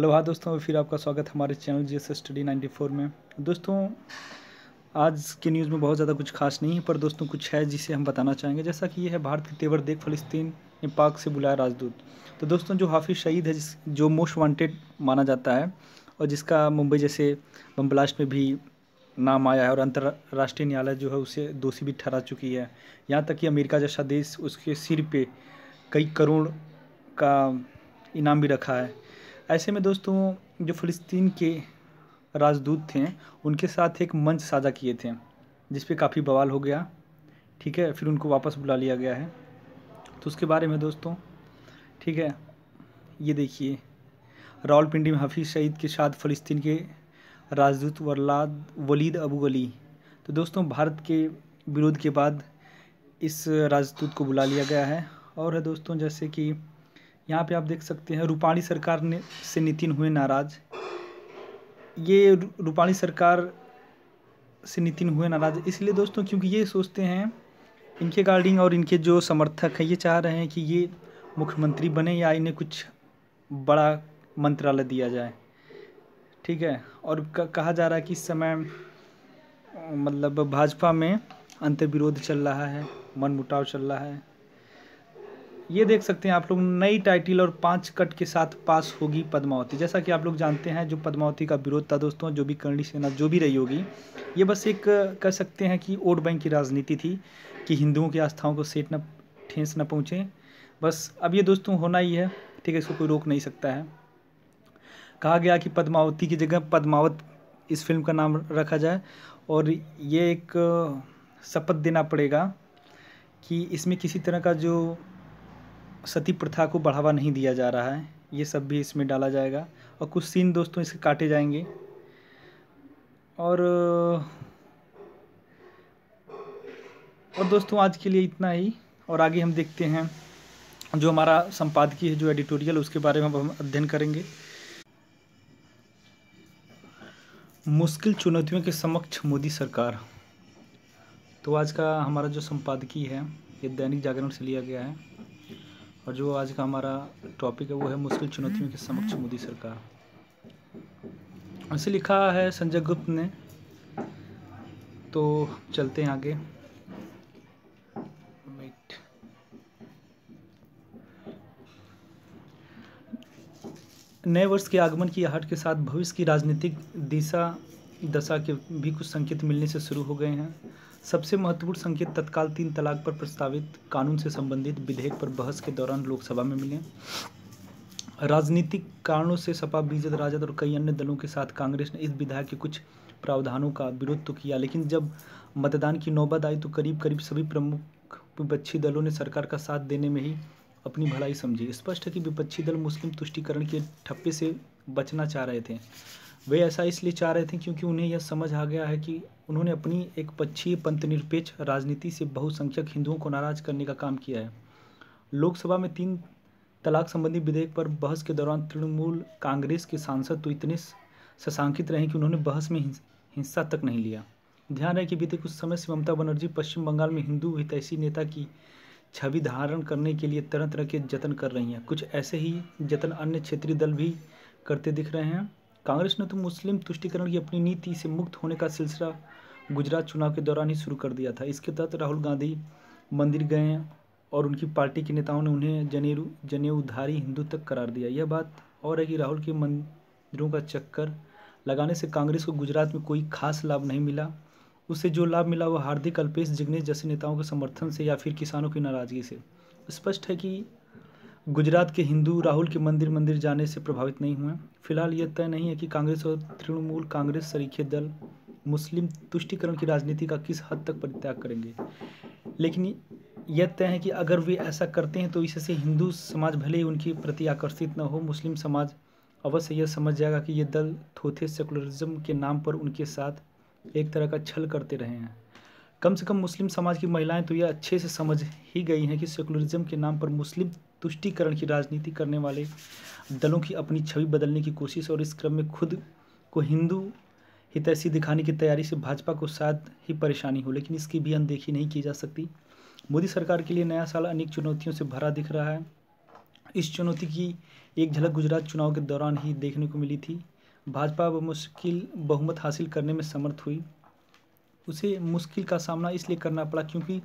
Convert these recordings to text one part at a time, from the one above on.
hello हाँ दोस्तों फिर आपका स्वागत है हमारे channel G S study ninety four में दोस्तों आज के न्यूज़ में बहुत ज़्यादा कुछ खास नहीं है पर दोस्तों कुछ है जिसे हम बताना चाहेंगे जैसा कि यह है भारत के तेवर देख फ़लस्तीन ने पाक से बुलाया राजदूत तो दोस्तों जो हाफिज़ शहीद है जिस जो मोस्ट वांटेड माना जाता है और जिसका मुंबई जैसे बम ब्लास्ट में भी नाम आया है और अंतर्राष्ट्रीय न्यायालय जो है उसे दोषी भी ठहरा चुकी है यहाँ तक कि अमेरिका जैसा देश उसके सिर पर कई करोड़ का इनाम भी रखा है ऐसे में दोस्तों जो फ़लस्तीन के राजदूत थे उनके साथ एक मंच साझा किए थे जिस पे काफ़ी बवाल हो गया ठीक है फिर उनको वापस बुला लिया गया है तो उसके बारे में दोस्तों ठीक है ये देखिए रावलपिंडी में हफीज़ सईद के साथ फ़लस्तीन के राजदूत वरलाद वलीद अबू अली तो दोस्तों भारत के विरोध के बाद इस राजदूत को बुला लिया गया है और है दोस्तों जैसे कि यहाँ पे आप देख सकते हैं रूपाणी सरकार ने से नितिन हुए नाराज ये रूपाणी सरकार से नितिन हुए नाराज इसलिए दोस्तों क्योंकि ये सोचते हैं इनके गार्डिंग और इनके जो समर्थक हैं ये चाह रहे हैं कि ये मुख्यमंत्री बने या इन्हें कुछ बड़ा मंत्रालय दिया जाए ठीक है और कहा जा रहा है कि इस समय मतलब भाजपा में अंतर्विरोध चल रहा है मनमुटाव चल रहा है ये देख सकते हैं आप लोग नई टाइटल और पांच कट के साथ पास होगी पद्मावती जैसा कि आप लोग जानते हैं जो पद्मावती का विरोध था दोस्तों जो भी करणी सेना जो भी रही होगी ये बस एक कह सकते हैं कि वोट बैंक की राजनीति थी कि हिंदुओं की आस्थाओं को सेठ न ठेस न पहुँचे बस अब ये दोस्तों होना ही है ठीक है इसको कोई रोक नहीं सकता है कहा गया कि पद्मावती की जगह पद्मावत इस फिल्म का नाम रखा जाए और ये एक शपथ देना पड़ेगा कि इसमें किसी तरह का जो सती प्रथा को बढ़ावा नहीं दिया जा रहा है ये सब भी इसमें डाला जाएगा और कुछ सीन दोस्तों इसके काटे जाएंगे और और दोस्तों आज के लिए इतना ही और आगे हम देखते हैं जो हमारा संपादकीय है जो एडिटोरियल उसके बारे में हम अध्ययन करेंगे मुश्किल चुनौतियों के समक्ष मोदी सरकार तो आज का हमारा जो संपादकीय है ये दैनिक जागरण से लिया गया है और जो आज का हमारा टॉपिक है वो है मुश्किल चुनौतियों के समक्ष मोदी सरकार ऐसे लिखा है संजय गुप्त ने तो चलते हैं आगे नए वर्ष के आगमन की आहट के साथ भविष्य की राजनीतिक दिशा दशा के भी कुछ संकेत मिलने से शुरू हो गए हैं सबसे महत्वपूर्ण संकेत तत्काल तीन तलाक पर प्रस्तावित कानून से संबंधित विधेयक पर बहस के दौरान लोकसभा में मिले राजनीतिक कारणों से सपा बीजद राजद और कई अन्य दलों के साथ कांग्रेस ने इस विधेयक के कुछ प्रावधानों का विरोध तो किया लेकिन जब मतदान की नौबत आई तो करीब करीब सभी प्रमुख विपक्षी दलों ने सरकार का साथ देने में ही अपनी भलाई समझी स्पष्ट है कि विपक्षी दल मुस्लिम तुष्टिकरण के ठप्पे से बचना चाह रहे थे वे ऐसा इसलिए चाह रहे थे क्योंकि उन्हें यह समझ आ गया है कि उन्होंने अपनी एक पक्षीय पंथनिरपेक्ष राजनीति से बहुसंख्यक हिंदुओं को नाराज करने का काम किया है लोकसभा में तीन तलाक संबंधी विधेयक पर बहस के दौरान तृणमूल कांग्रेस के सांसद तो इतने शशांकित रहे कि उन्होंने बहस में हिंसा तक नहीं लिया ध्यान रहे कि बीते कुछ समय से ममता बनर्जी पश्चिम बंगाल में हिंदू हितैषी नेता की छवि धारण करने के लिए तरह तरह के जतन कर रही हैं कुछ ऐसे ही जतन अन्य क्षेत्रीय दल भी करते दिख रहे हैं कांग्रेस ने तो मुस्लिम तुष्टिकरण की अपनी नीति से मुक्त होने का सिलसिला गुजरात चुनाव के दौरान ही शुरू कर दिया था इसके तहत राहुल गांधी मंदिर गए और उनकी पार्टी के नेताओं ने उन्हें जनेऊ जनेऊधारी हिंदू तक करार दिया यह बात और है कि राहुल के मंदिरों का चक्कर लगाने से कांग्रेस को गुजरात में कोई खास लाभ नहीं मिला उससे जो लाभ मिला वह हार्दिक अल्पेश जिग्नेश जैसे नेताओं के समर्थन से या फिर किसानों की नाराज़गी से स्पष्ट है कि गुजरात के हिंदू राहुल के मंदिर मंदिर जाने से प्रभावित नहीं हुए फिलहाल यह तय नहीं है कि कांग्रेस और तृणमूल कांग्रेस सरीखे दल मुस्लिम तुष्टिकरण की राजनीति का किस हद तक परित्याग करेंगे लेकिन यह तय है कि अगर वे ऐसा करते हैं तो इससे हिंदू समाज भले ही उनके प्रति आकर्षित न हो मुस्लिम समाज अवश्य यह समझ जाएगा कि ये दल थोथे सेकुलरिज्म के नाम पर उनके साथ एक तरह का छल करते रहे हैं कम से कम मुस्लिम समाज की महिलाएं तो यह अच्छे से समझ ही गई हैं कि सेकुलरिज्म के नाम पर मुस्लिम तुष्टिकरण की राजनीति करने वाले दलों की अपनी छवि बदलने की कोशिश और इस क्रम में खुद को हिंदू हितैषी दिखाने की तैयारी से भाजपा को शायद ही परेशानी हो लेकिन इसकी भी अनदेखी नहीं की जा सकती मोदी सरकार के लिए नया साल अनेक चुनौतियों से भरा दिख रहा है इस चुनौती की एक झलक गुजरात चुनाव के दौरान ही देखने को मिली थी भाजपा मुश्किल बहुमत हासिल करने में समर्थ हुई उसे मुश्किल का सामना इसलिए करना पड़ा क्योंकि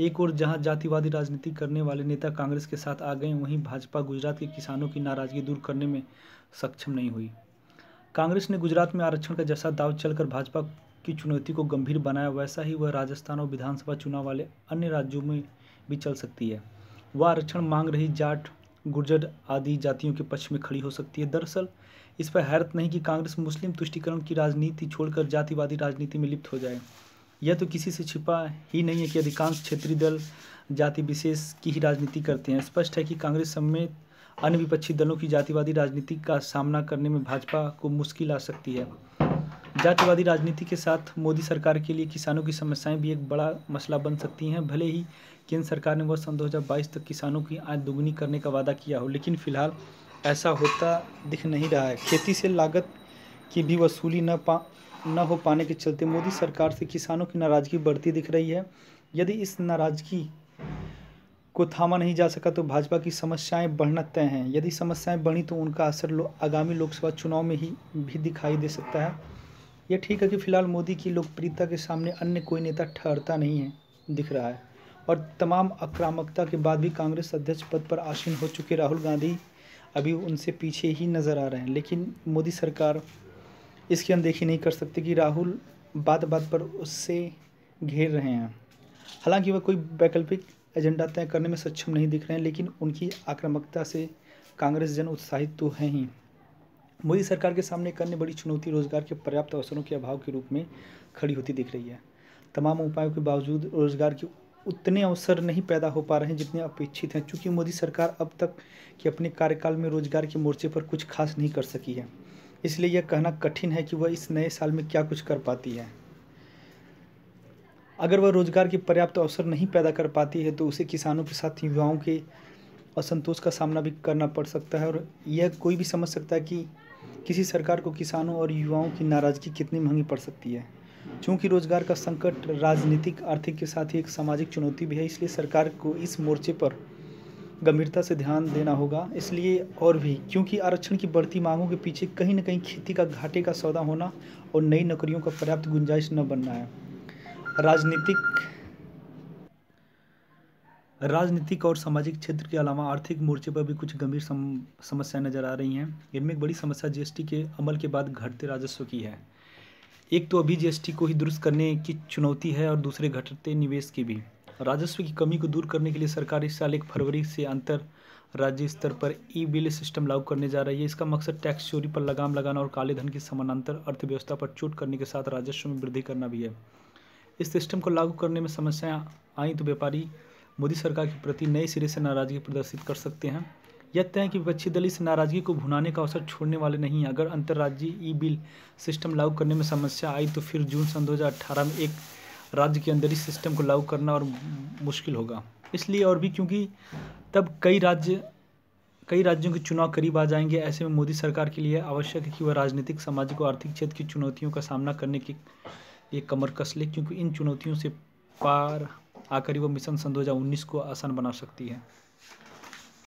एक और जहां जातिवादी राजनीति करने वाले नेता कांग्रेस के साथ आ गए वहीं भाजपा गुजरात के किसानों की नाराज़गी दूर करने में सक्षम नहीं हुई कांग्रेस ने गुजरात में आरक्षण का जैसा दाव चलकर भाजपा की चुनौती को गंभीर बनाया वैसा ही वह राजस्थान और विधानसभा चुनाव वाले अन्य राज्यों में भी चल सकती है वह आरक्षण मांग रही जाट गुर्जर आदि जातियों के पक्ष में खड़ी हो सकती है दरअसल इस पर हैरत नहीं कि कांग्रेस मुस्लिम तुष्टिकरण की राजनीति छोड़कर जातिवादी राजनीति में लिप्त हो जाए यह तो किसी से छिपा ही नहीं है कि अधिकांश क्षेत्रीय दल जाति विशेष की ही राजनीति करते हैं स्पष्ट है कि कांग्रेस समेत अन्य विपक्षी दलों की जातिवादी राजनीति का सामना करने में भाजपा को मुश्किल आ सकती है जातिवादी राजनीति के साथ मोदी सरकार के लिए किसानों की समस्याएं भी एक बड़ा मसला बन सकती हैं भले ही केंद्र सरकार ने वर्ष सन दो तक किसानों की आय दोगुनी करने का वादा किया हो लेकिन फिलहाल ऐसा होता दिख नहीं रहा है खेती से लागत की भी वसूली न पा न हो पाने के चलते मोदी सरकार से किसानों की नाराज़गी बढ़ती दिख रही है यदि इस नाराज़गी को थामा नहीं जा सका तो भाजपा की समस्याएं बढ़ना तय हैं यदि समस्याएं बढ़ी तो उनका असर लो, आगामी लोकसभा चुनाव में ही भी दिखाई दे सकता है यह ठीक है कि फिलहाल मोदी की लोकप्रियता के सामने अन्य कोई नेता ठहरता नहीं है दिख रहा है और तमाम आक्रामकता के बाद भी कांग्रेस अध्यक्ष पद पर आसीन हो चुके राहुल गांधी अभी उनसे पीछे ही नज़र आ रहे हैं लेकिन मोदी सरकार इसकी अनदेखी नहीं कर सकते कि राहुल बात बात पर उससे घेर रहे हैं हालांकि वह कोई वैकल्पिक एजेंडा तय करने में सक्षम नहीं दिख रहे हैं लेकिन उनकी आक्रामकता से कांग्रेस जन उत्साहित तो हैं ही मोदी सरकार के सामने एक अन्य बड़ी चुनौती रोजगार के पर्याप्त अवसरों के अभाव के रूप में खड़ी होती दिख रही है तमाम उपायों के बावजूद रोजगार के उतने अवसर नहीं पैदा हो पा रहे हैं जितने अपेक्षित हैं क्योंकि मोदी सरकार अब तक के अपने कार्यकाल में रोजगार के मोर्चे पर कुछ खास नहीं कर सकी है इसलिए यह कहना कठिन है कि वह इस नए साल में क्या कुछ कर पाती है अगर वह रोजगार के पर्याप्त अवसर नहीं पैदा कर पाती है तो उसे किसानों के साथ युवाओं के असंतोष का सामना भी करना पड़ सकता है और यह कोई भी समझ सकता है कि किसी सरकार को किसानों और युवाओं की नाराज़गी कितनी महंगी पड़ सकती है चूँकि रोजगार का संकट राजनीतिक आर्थिक के साथ ही एक सामाजिक चुनौती भी है इसलिए सरकार को इस मोर्चे पर गंभीरता से ध्यान देना होगा इसलिए और भी क्योंकि आरक्षण की बढ़ती मांगों के पीछे कहीं ना कहीं खेती का घाटे का सौदा होना और नई नौकरियों का पर्याप्त गुंजाइश न बनना है राजनीतिक राजनीतिक और सामाजिक क्षेत्र के अलावा आर्थिक मोर्चे पर भी कुछ गंभीर सम, समस्याएं नज़र आ रही हैं इनमें एक बड़ी समस्या जीएसटी के अमल के बाद घटते राजस्व की है एक तो अभी जीएसटी को ही दुरुस्त करने की चुनौती है और दूसरे घटते निवेश की भी राजस्व की कमी को दूर करने के लिए सरकार इस साल एक फरवरी से अंतर राज्य स्तर पर ई बिल सिस्टम लागू करने जा रही है इसका मकसद टैक्स चोरी पर लगाम लगाना और काले धन की समानांतर अर्थव्यवस्था पर चोट करने के साथ राजस्व में वृद्धि करना भी है इस सिस्टम को लागू करने में समस्याएं आई तो व्यापारी मोदी सरकार के प्रति नए सिरे से नाराजगी प्रदर्शित कर सकते हैं यह तय है कि विपक्षी दल इस नाराजगी को भुनाने का अवसर छोड़ने वाले नहीं अगर अंतर्राज्यीय ई बिल सिस्टम लागू करने में समस्या आई तो फिर जून सन दो में एक राज्य के अंदर इस सिस्टम को लागू करना और मुश्किल होगा इसलिए और भी क्योंकि तब कई राज्य कई राज्यों के चुनाव करीब आ जाएंगे ऐसे में मोदी सरकार के लिए आवश्यक है कि वह राजनीतिक सामाजिक और आर्थिक क्षेत्र की चुनौतियों का सामना करने की एक कमर कस ले क्योंकि इन चुनौतियों से पार आकर वह मिशन सन 2019 को आसान बना सकती है